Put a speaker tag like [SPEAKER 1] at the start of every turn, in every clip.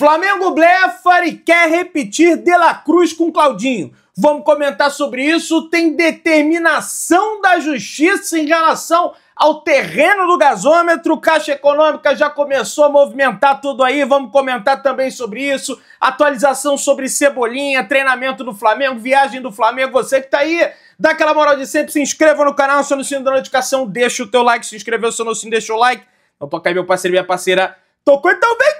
[SPEAKER 1] Flamengo blefari e quer repetir De La Cruz com Claudinho. Vamos comentar sobre isso. Tem determinação da justiça em relação ao terreno do gasômetro. Caixa Econômica já começou a movimentar tudo aí. Vamos comentar também sobre isso. Atualização sobre Cebolinha, treinamento do Flamengo, viagem do Flamengo. Você que tá aí, dá aquela moral de sempre. Se inscreva no canal, aciona o sininho da notificação, deixa o teu like. Se inscreveu, se não se deixa o like. Então toca aí, meu parceiro, minha parceira. Tocou, então vem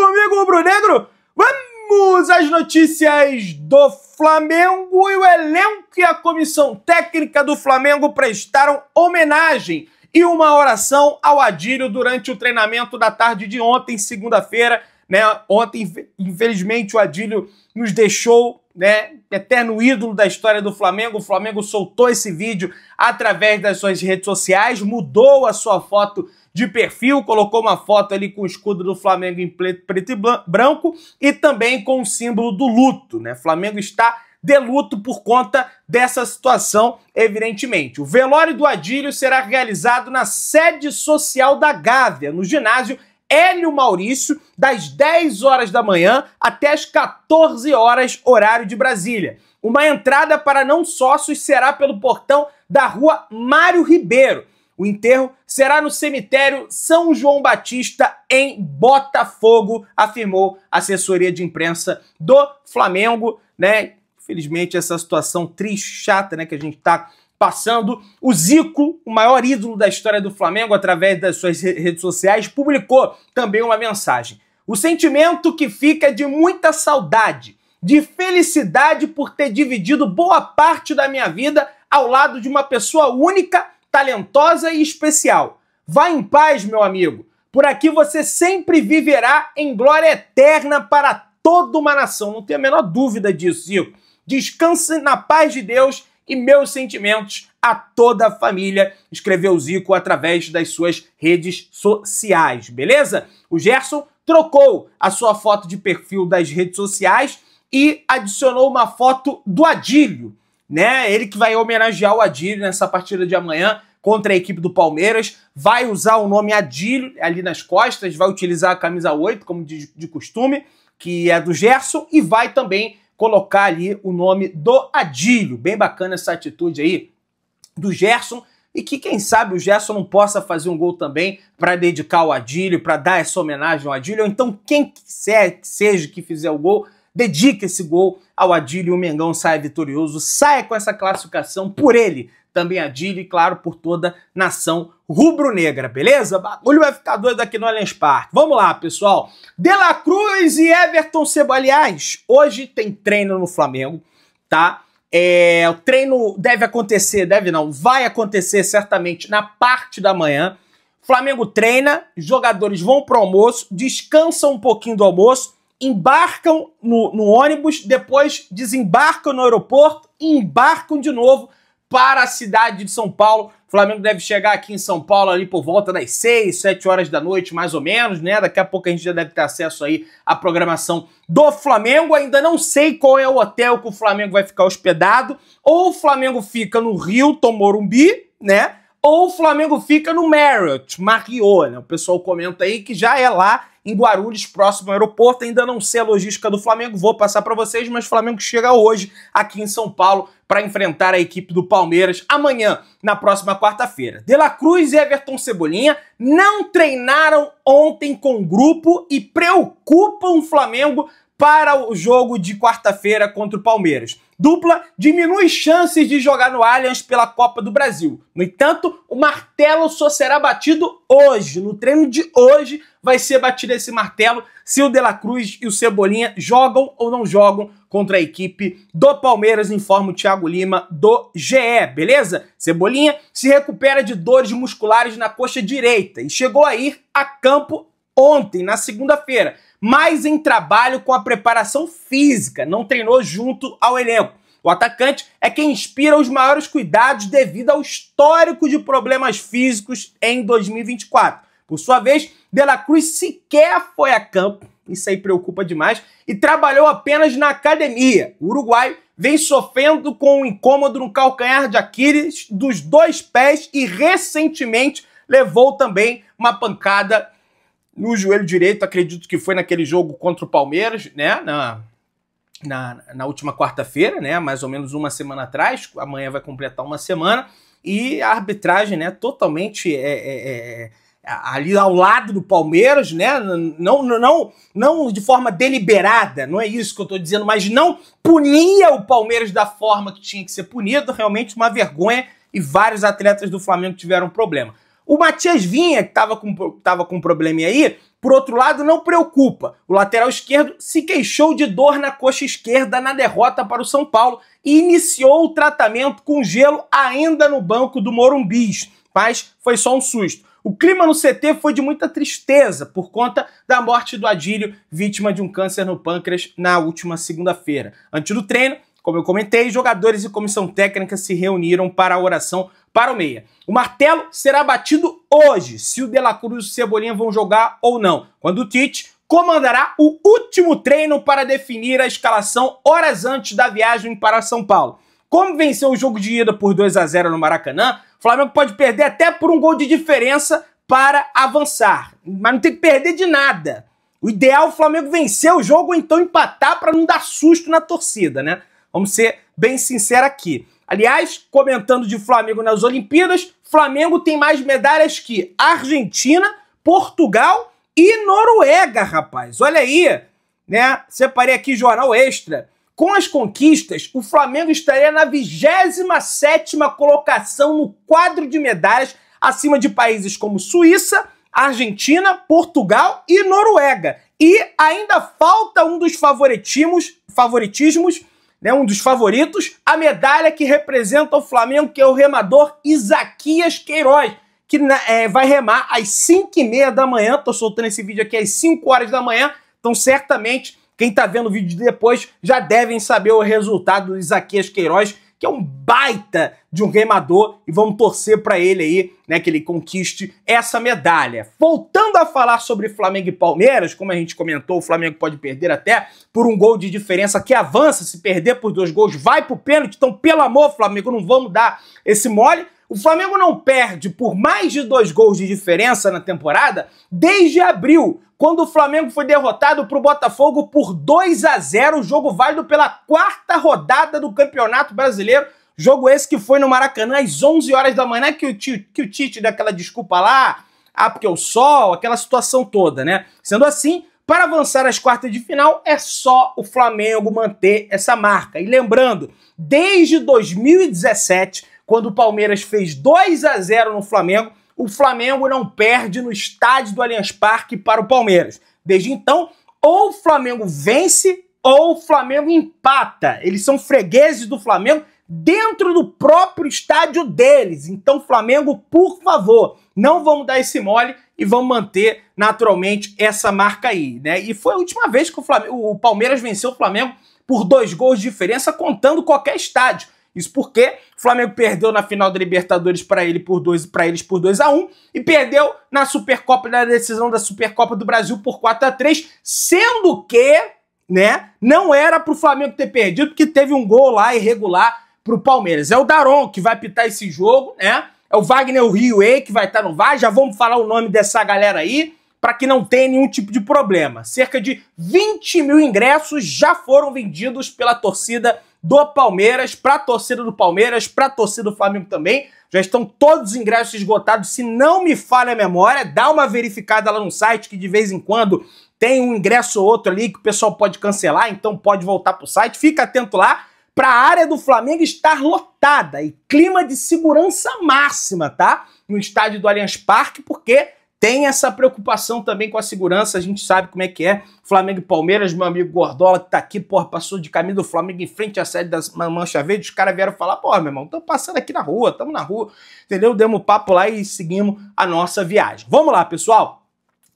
[SPEAKER 1] comigo, Rubro Negro. Vamos às notícias do Flamengo e o elenco e a comissão técnica do Flamengo prestaram homenagem e uma oração ao Adílio durante o treinamento da tarde de ontem, segunda-feira. Né? Ontem, infelizmente, o Adílio nos deixou, né? Eterno ídolo da história do Flamengo. O Flamengo soltou esse vídeo através das suas redes sociais, mudou a sua foto de perfil, colocou uma foto ali com o escudo do Flamengo em preto e branco e também com o símbolo do luto, né? Flamengo está de luto por conta dessa situação, evidentemente. O velório do Adílio será realizado na sede social da Gávea, no ginásio Hélio Maurício, das 10 horas da manhã até as 14 horas, horário de Brasília. Uma entrada para não sócios será pelo portão da rua Mário Ribeiro. O enterro será no cemitério São João Batista, em Botafogo, afirmou a assessoria de imprensa do Flamengo, né? Infelizmente, essa situação triste, chata, né, que a gente está passando. O Zico, o maior ídolo da história do Flamengo, através das suas redes sociais, publicou também uma mensagem. O sentimento que fica é de muita saudade, de felicidade por ter dividido boa parte da minha vida ao lado de uma pessoa única talentosa e especial. Vá em paz, meu amigo. Por aqui você sempre viverá em glória eterna para toda uma nação. Não tenho a menor dúvida disso, Zico. Descanse na paz de Deus e meus sentimentos a toda a família, escreveu Zico através das suas redes sociais, beleza? O Gerson trocou a sua foto de perfil das redes sociais e adicionou uma foto do Adílio, né? Ele que vai homenagear o Adílio nessa partida de amanhã contra a equipe do Palmeiras, vai usar o nome Adílio ali nas costas, vai utilizar a camisa 8, como de, de costume, que é do Gerson, e vai também colocar ali o nome do Adílio. Bem bacana essa atitude aí do Gerson. E que, quem sabe, o Gerson não possa fazer um gol também para dedicar ao Adílio, para dar essa homenagem ao Adílio. Ou então, quem que é, seja que fizer o gol, dedica esse gol ao Adílio e o Mengão sai vitorioso, sai com essa classificação por ele, também Adílio e, claro, por toda nação rubro-negra, beleza? O bagulho vai ficar doido aqui no Allianz Parque. Vamos lá, pessoal. De La Cruz e Everton Cebola. Aliás, hoje tem treino no Flamengo, tá? É, o treino deve acontecer, deve não, vai acontecer certamente na parte da manhã. Flamengo treina, jogadores vão pro almoço, descansam um pouquinho do almoço embarcam no, no, ônibus, depois desembarcam no aeroporto e embarcam de novo para a cidade de São Paulo. O Flamengo deve chegar aqui em São Paulo ali por volta das 6, 7 horas da noite, mais ou menos, né? Daqui a pouco a gente já deve ter acesso aí à programação do Flamengo. Ainda não sei qual é o hotel que o Flamengo vai ficar hospedado. Ou o Flamengo fica no Rio, Morumbi, né? Ou o Flamengo fica no Marriott, Marriott, né? O pessoal comenta aí que já é lá em Guarulhos, próximo ao aeroporto. Ainda não sei a logística do Flamengo, vou passar para vocês, mas o Flamengo chega hoje aqui em São Paulo para enfrentar a equipe do Palmeiras amanhã, na próxima quarta-feira. De La Cruz e Everton Cebolinha não treinaram ontem com o grupo e preocupam o Flamengo para o jogo de quarta-feira contra o Palmeiras dupla diminui chances de jogar no Allianz pela Copa do Brasil. No entanto, o martelo só será batido hoje. No treino de hoje vai ser batido esse martelo se o De La Cruz e o Cebolinha jogam ou não jogam contra a equipe do Palmeiras, informa o Thiago Lima do GE, beleza? Cebolinha se recupera de dores musculares na coxa direita e chegou a ir a campo ontem, na segunda-feira, mas em trabalho com a preparação física, não treinou junto ao elenco. O atacante é quem inspira os maiores cuidados devido ao histórico de problemas físicos em 2024. Por sua vez, De La Cruz sequer foi a campo, isso aí preocupa demais, e trabalhou apenas na academia. O uruguaio vem sofrendo com um incômodo no calcanhar de Aquiles dos dois pés e recentemente levou também uma pancada no joelho direito, acredito que foi naquele jogo contra o Palmeiras, né? Na, na, na última quarta-feira, né? Mais ou menos uma semana atrás. Amanhã vai completar uma semana. E a arbitragem, né? Totalmente é, é, é, é ali ao lado do Palmeiras, né? Não, não, não de forma deliberada, não é isso que eu estou dizendo, mas não punia o Palmeiras da forma que tinha que ser punido. Realmente uma vergonha e vários atletas do Flamengo tiveram problema. O Matias Vinha, que estava com, tava com um probleminha aí, por outro lado, não preocupa. O lateral esquerdo se queixou de dor na coxa esquerda na derrota para o São Paulo e iniciou o tratamento com gelo ainda no banco do Morumbis, mas foi só um susto. O clima no CT foi de muita tristeza por conta da morte do Adílio, vítima de um câncer no pâncreas na última segunda-feira. Antes do treino, como eu comentei, jogadores e comissão técnica se reuniram para a oração para o meia. O martelo será batido hoje, se o De La Cruz e o Cebolinha vão jogar ou não, quando o Tite comandará o último treino para definir a escalação horas antes da viagem para São Paulo. Como venceu o jogo de ida por 2 a 0 no Maracanã, o Flamengo pode perder até por um gol de diferença para avançar, mas não tem que perder de nada. O ideal é o Flamengo vencer o jogo ou então empatar para não dar susto na torcida, né? Vamos ser bem sinceros aqui. Aliás, comentando de Flamengo nas Olimpíadas, Flamengo tem mais medalhas que Argentina, Portugal e Noruega, rapaz. Olha aí, né? Separei aqui jornal extra. Com as conquistas, o Flamengo estaria na 27ª colocação no quadro de medalhas, acima de países como Suíça, Argentina, Portugal e Noruega. E ainda falta um dos favoritismos, favoritismos né, um dos favoritos, a medalha que representa o Flamengo, que é o remador Isaquias Queiroz, que né, é, vai remar às 5 e meia da manhã. Estou soltando esse vídeo aqui às 5 horas da manhã, então certamente quem está vendo o vídeo depois já devem saber o resultado do Isaquias Queiroz, que é um baita de um remador e vamos torcer para ele aí, né, que ele conquiste essa medalha. Voltando a falar sobre Flamengo e Palmeiras, como a gente comentou, o Flamengo pode perder até por um gol de diferença que avança, se perder por dois gols vai pro pênalti. Então, pelo amor, Flamengo, não vamos dar esse mole. O Flamengo não perde por mais de dois gols de diferença na temporada desde abril, quando o Flamengo foi derrotado para o Botafogo por 2 a 0, jogo válido pela quarta rodada do Campeonato Brasileiro. Jogo esse que foi no Maracanã às 11 horas da manhã, que o, que o Tite deu aquela desculpa lá, ah, porque é o sol, aquela situação toda, né? Sendo assim, para avançar às quartas de final, é só o Flamengo manter essa marca. E lembrando, desde 2017, quando o Palmeiras fez 2 a 0 no Flamengo, o Flamengo não perde no estádio do Allianz Parque para o Palmeiras. Desde então, ou o Flamengo vence ou o Flamengo empata. Eles são fregueses do Flamengo dentro do próprio estádio deles. Então, Flamengo, por favor, não vamos dar esse mole e vamos manter naturalmente essa marca aí, né? E foi a última vez que o, Flamengo, o Palmeiras venceu o Flamengo por dois gols de diferença contando qualquer estádio. Isso porque o Flamengo perdeu na final da Libertadores para ele por dois, para eles por 2 a 1 um, e perdeu na Supercopa na decisão da Supercopa do Brasil por 4 a 3, sendo que, né, não era para o Flamengo ter perdido porque teve um gol lá irregular para o Palmeiras. É o Daron que vai pitar esse jogo, né? É o Wagner Rio que vai estar tá no VAR. Já vamos falar o nome dessa galera aí para que não tenha nenhum tipo de problema. Cerca de 20 mil ingressos já foram vendidos pela torcida do Palmeiras, para a torcida do Palmeiras, para a torcida do Flamengo também. Já estão todos os ingressos esgotados, se não me falha a memória, dá uma verificada lá no site que de vez em quando tem um ingresso ou outro ali que o pessoal pode cancelar, então pode voltar para o site. Fica atento lá para a área do Flamengo estar lotada e clima de segurança máxima, tá? No estádio do Allianz Parque, porque tem essa preocupação também com a segurança, a gente sabe como é que é. Flamengo e Palmeiras, meu amigo Gordola que tá aqui, porra, passou de caminho do Flamengo em frente à sede da Mancha Verde, os caras vieram falar, porra, meu irmão, tô passando aqui na rua, tamo na rua, entendeu? Demos papo lá e seguimos a nossa viagem. Vamos lá, pessoal.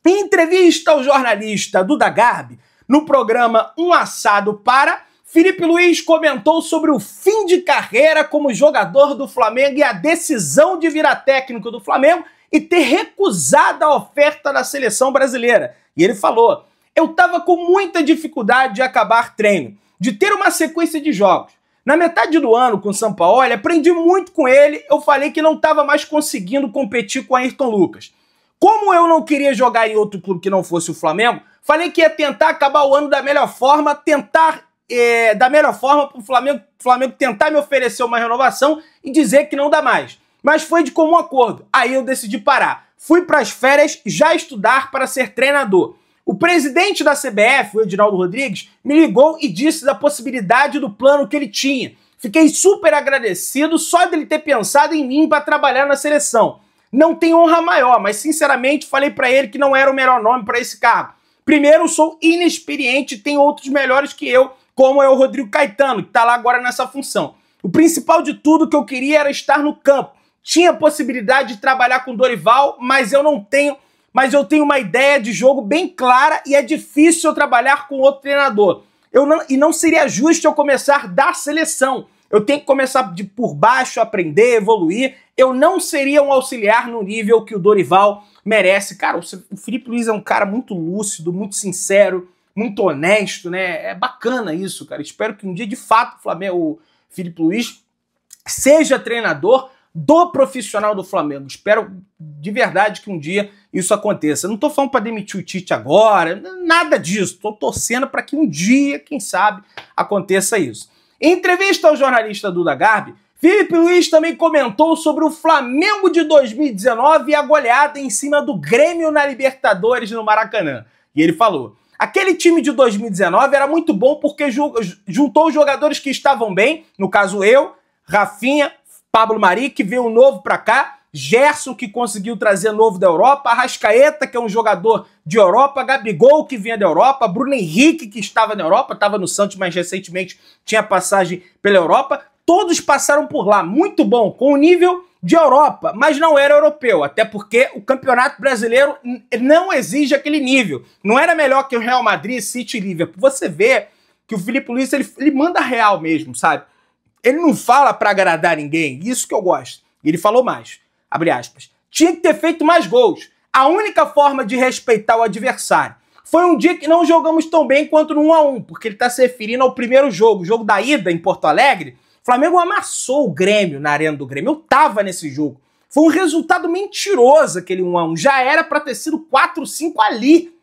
[SPEAKER 1] entrevista ao jornalista Duda Garbi, no programa Um Assado para... Felipe Luiz comentou sobre o fim de carreira como jogador do Flamengo e a decisão de virar técnico do Flamengo e ter recusado a oferta da seleção brasileira. E ele falou: eu estava com muita dificuldade de acabar treino, de ter uma sequência de jogos. Na metade do ano com o Sampaoli, aprendi muito com ele. Eu falei que não estava mais conseguindo competir com Ayrton Lucas. Como eu não queria jogar em outro clube que não fosse o Flamengo, falei que ia tentar acabar o ano da melhor forma, tentar é, da melhor forma para o Flamengo, Flamengo tentar me oferecer uma renovação e dizer que não dá mais mas foi de comum acordo. Aí eu decidi parar. Fui para as férias já estudar para ser treinador. O presidente da CBF, o Edinaldo Rodrigues, me ligou e disse da possibilidade do plano que ele tinha. Fiquei super agradecido só dele ter pensado em mim para trabalhar na seleção. Não tem honra maior, mas sinceramente falei para ele que não era o melhor nome para esse cargo. Primeiro, sou inexperiente, tem outros melhores que eu, como é o Rodrigo Caetano, que está lá agora nessa função. O principal de tudo que eu queria era estar no campo, tinha possibilidade de trabalhar com Dorival, mas eu não tenho, mas eu tenho uma ideia de jogo bem clara e é difícil eu trabalhar com outro treinador. Eu não, e não seria justo eu começar da seleção. Eu tenho que começar de por baixo, aprender, evoluir. Eu não seria um auxiliar no nível que o Dorival merece. Cara, o Felipe Luiz é um cara muito lúcido, muito sincero, muito honesto, né? É bacana isso, cara. Espero que um dia, de fato, o Flamengo, o Felipe Luiz seja treinador, do profissional do Flamengo. Espero de verdade que um dia isso aconteça. Não estou falando para demitir o Tite agora, nada disso. Estou torcendo para que um dia, quem sabe, aconteça isso. Em entrevista ao jornalista Duda Garbi, Felipe Luiz também comentou sobre o Flamengo de 2019 e a goleada em cima do Grêmio na Libertadores no Maracanã. E ele falou: aquele time de 2019 era muito bom porque juntou jogadores que estavam bem, no caso eu, Rafinha, Pablo Mari, que veio novo para cá, Gerson, que conseguiu trazer novo da Europa, Arrascaeta, que é um jogador de Europa, Gabigol, que vinha da Europa, Bruno Henrique, que estava na Europa, estava no Santos, mas recentemente tinha passagem pela Europa. Todos passaram por lá, muito bom, com o nível de Europa, mas não era europeu, até porque o campeonato brasileiro não exige aquele nível. Não era melhor que o Real Madrid, City e Liverpool. Você vê que o Felipe Luiz ele, ele manda real mesmo, sabe? Ele não fala para agradar ninguém, isso que eu gosto. Ele falou mais, abre aspas. Tinha que ter feito mais gols. A única forma de respeitar o adversário. Foi um dia que não jogamos tão bem quanto no 1 a 1, porque ele está se referindo ao primeiro jogo, o jogo da ida em Porto Alegre. O Flamengo amassou o Grêmio na arena do Grêmio. Eu tava nesse jogo. Foi um resultado mentiroso aquele 1 a 1. Já era para ter sido 4 5 ali.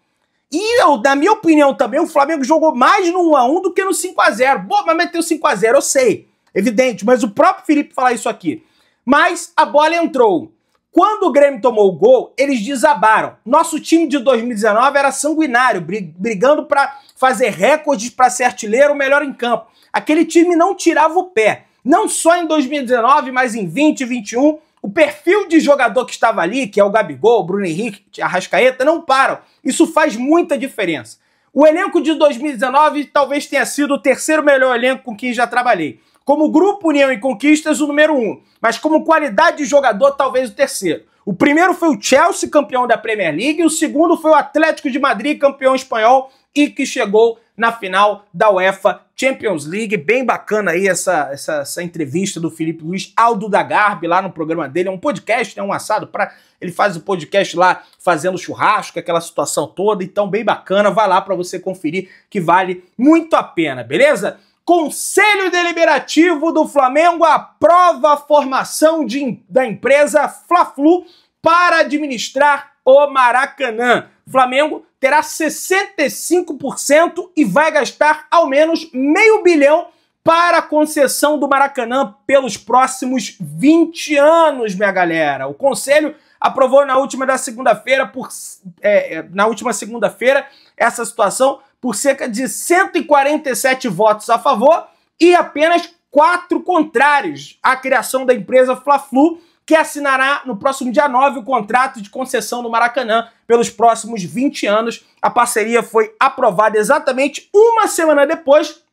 [SPEAKER 1] E eu, na minha opinião também, o Flamengo jogou mais no 1 a 1 do que no 5 a 0. Bom, mas meteu 5 a 0, eu sei. Evidente, mas o próprio Felipe falar isso aqui. Mas a bola entrou. Quando o Grêmio tomou o gol, eles desabaram. Nosso time de 2019 era sanguinário, brigando para fazer recordes, para ser artilheiro, o melhor em campo. Aquele time não tirava o pé. Não só em 2019, mas em 20, 21, o perfil de jogador que estava ali, que é o Gabigol, o Bruno Henrique, a Rascaeta, não param. Isso faz muita diferença. O elenco de 2019 talvez tenha sido o terceiro melhor elenco com quem já trabalhei. Como grupo União e Conquistas, o número um, mas como qualidade de jogador, talvez o terceiro. O primeiro foi o Chelsea, campeão da Premier League, e o segundo foi o Atlético de Madrid, campeão espanhol, e que chegou na final da UEFA Champions League. Bem bacana aí essa, essa, essa entrevista do Felipe Luiz Aldo da Garbi lá no programa dele. É um podcast, né? Um assado para ele faz o podcast lá fazendo churrasco, aquela situação toda. Então, bem bacana. Vai lá para você conferir que vale muito a pena, beleza? Conselho Deliberativo do Flamengo aprova a formação de, da empresa Fla-Flu para administrar o Maracanã. Flamengo terá 65% e vai gastar ao menos meio bilhão para a concessão do Maracanã pelos próximos 20 anos, minha galera. O conselho aprovou na última da segunda-feira, por é, é, na última segunda-feira, essa situação por cerca de 147 votos a favor e apenas quatro contrários à criação da empresa Fla-Flu, que assinará no próximo dia 9 o contrato de concessão do Maracanã pelos próximos 20 anos. A parceria foi aprovada exatamente uma semana depois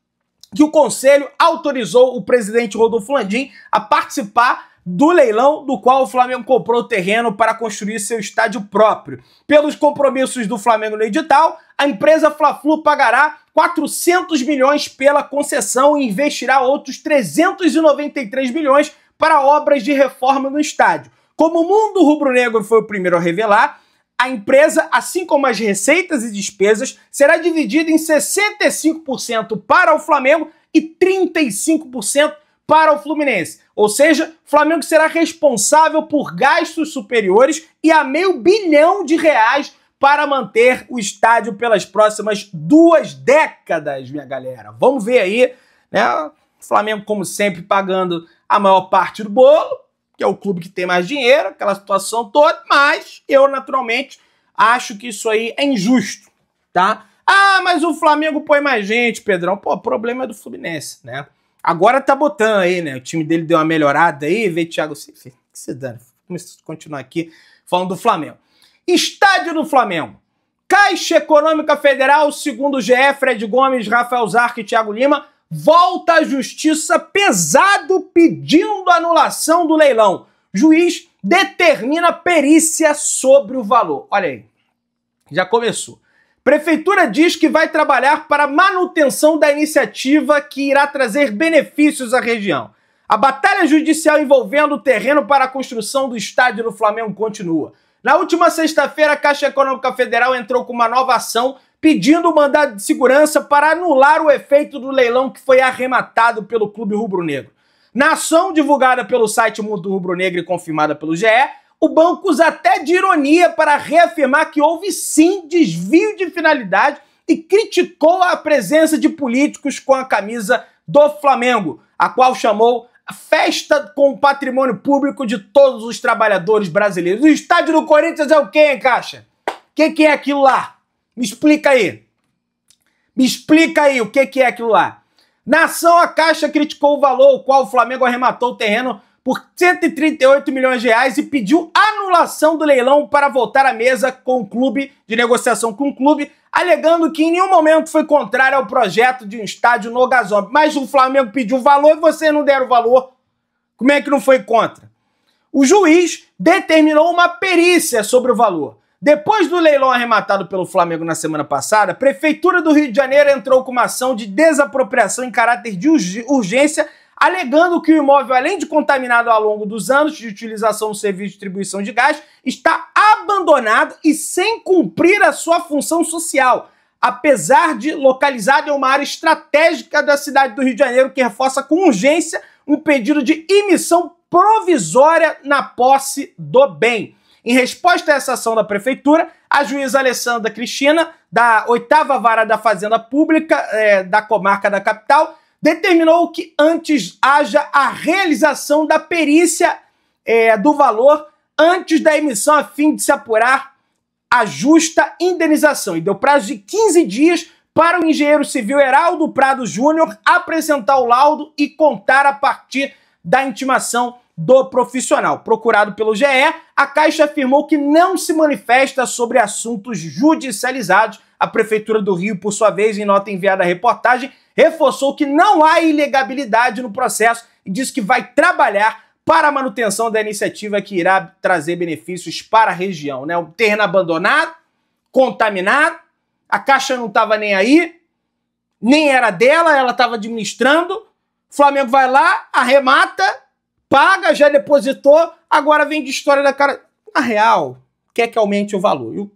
[SPEAKER 1] que o Conselho autorizou o presidente Rodolfo Landim a participar do leilão do qual o Flamengo comprou o terreno para construir seu estádio próprio. Pelos compromissos do Flamengo no edital, a empresa Fla-Flu pagará 400 milhões pela concessão e investirá outros 393 milhões para obras de reforma no estádio. Como o mundo rubro-negro foi o primeiro a revelar, a empresa, assim como as receitas e despesas, será dividida em 65% para o Flamengo e 35% para o Fluminense. Ou seja, o Flamengo será responsável por gastos superiores e a meio bilhão de reais para manter o estádio pelas próximas duas décadas, minha galera. Vamos ver aí, né? O Flamengo, como sempre, pagando a maior parte do bolo, que é o clube que tem mais dinheiro, aquela situação toda, mas eu, naturalmente, acho que isso aí é injusto, tá? Ah, mas o Flamengo põe mais gente, Pedrão. Pô, o problema é do Fluminense, né? Agora tá botando aí, né? O time dele deu uma melhorada aí, veio Thiago Silva. Que se dane. Vamos continuar aqui falando do Flamengo. Estádio do Flamengo. Caixa Econômica Federal, segundo o GE, Fred Gomes, Rafael Zarco e Thiago Lima, volta à justiça pesado pedindo anulação do leilão. Juiz determina perícia sobre o valor. Olha aí. Já começou. Prefeitura diz que vai trabalhar para manutenção da iniciativa que irá trazer benefícios à região. A batalha judicial envolvendo o terreno para a construção do estádio do Flamengo continua. Na última sexta-feira, a Caixa Econômica Federal entrou com uma nova ação pedindo o mandado de segurança para anular o efeito do leilão que foi arrematado pelo Clube Rubro-Negro. Na ação divulgada pelo site Mundo Rubro-Negro e confirmada pelo GE, o banco usa até de ironia para reafirmar que houve sim desvio de finalidade e criticou a presença de políticos com a camisa do Flamengo, a qual chamou festa com o patrimônio público de todos os trabalhadores brasileiros. O estádio do Corinthians é o quê, hein, Caixa? O que, que é aquilo lá? Me explica aí. Me explica aí o que, que é aquilo lá. Na ação, a Caixa criticou o valor, o qual o Flamengo arrematou o terreno por 138 milhões de reais e pediu anulação do leilão para voltar à mesa com o clube, de negociação com o clube, alegando que em nenhum momento foi contrário ao projeto de um estádio no Gazombe. Mas o Flamengo pediu o valor e vocês não deram valor. Como é que não foi contra? O juiz determinou uma perícia sobre o valor. Depois do leilão arrematado pelo Flamengo na semana passada, a Prefeitura do Rio de Janeiro entrou com uma ação de desapropriação em caráter de urgência alegando que o imóvel, além de contaminado ao longo dos anos de utilização do serviço de distribuição de gás, está abandonado e sem cumprir a sua função social, apesar de localizado em uma área estratégica da cidade do Rio de Janeiro, que reforça com urgência um pedido de emissão provisória na posse do bem. Em resposta a essa ação da prefeitura, a juíza Alessandra Cristina, da oitava vara da Fazenda Pública é, da comarca da capital, determinou que antes haja a realização da perícia é, do valor antes da emissão a fim de se apurar a justa indenização e deu prazo de 15 dias para o engenheiro civil Heraldo Prado Júnior apresentar o laudo e contar a partir da intimação do profissional. Procurado pelo GE, a Caixa afirmou que não se manifesta sobre assuntos judicializados. A Prefeitura do Rio, por sua vez, em nota enviada à reportagem, reforçou que não há ilegabilidade no processo e diz que vai trabalhar para a manutenção da iniciativa que irá trazer benefícios para a região. Né? O terreno abandonado, contaminado, a Caixa não estava nem aí, nem era dela, ela estava administrando. O Flamengo vai lá, arremata, paga, já depositou, agora vem de história da cara. Na real, quer que aumente o valor. E o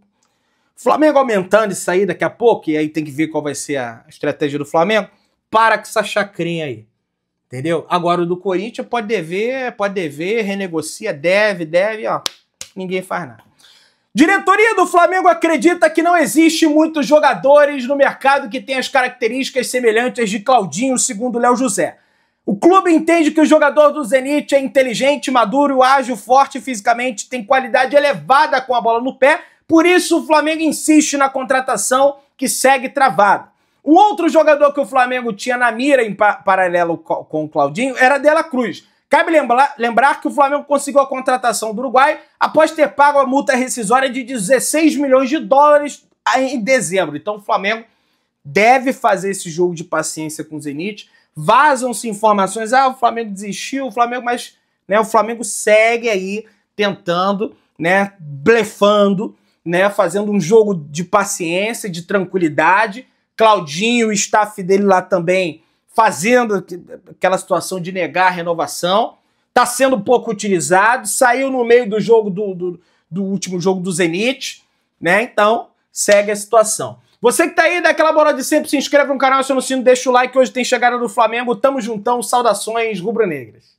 [SPEAKER 1] Flamengo aumentando isso aí daqui a pouco, e aí tem que ver qual vai ser a estratégia do Flamengo. Para com essa chacrinha aí. Entendeu? Agora o do Corinthians pode dever, pode dever, renegocia, deve, deve, ó. Ninguém faz nada. Diretoria do Flamengo acredita que não existe muitos jogadores no mercado que tenham as características semelhantes de Claudinho, segundo Léo José. O clube entende que o jogador do Zenit é inteligente, maduro, ágil, forte fisicamente, tem qualidade elevada com a bola no pé por isso o Flamengo insiste na contratação que segue travada. o outro jogador que o Flamengo tinha na mira em pa paralelo com o Claudinho era Dela Cruz. Cabe lembrar, lembrar que o Flamengo conseguiu a contratação do Uruguai após ter pago a multa rescisória de 16 milhões de dólares em dezembro. Então o Flamengo deve fazer esse jogo de paciência com o Zenit. Vazam-se informações, ah, o Flamengo desistiu, o Flamengo, mas né, o Flamengo segue aí tentando, né, blefando né, fazendo um jogo de paciência, de tranquilidade. Claudinho, o staff dele lá também, fazendo aquela situação de negar a renovação. Está sendo pouco utilizado, saiu no meio do jogo do, do, do último jogo do Zenit, né? Então, segue a situação. Você que tá aí, daquela bola de sempre, se inscreve no canal, se não deixa o like. Hoje tem chegada do Flamengo. Tamo juntão, saudações rubro-negras.